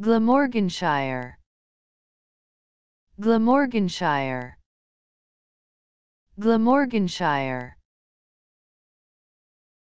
Glamorganshire Glamorganshire Glamorganshire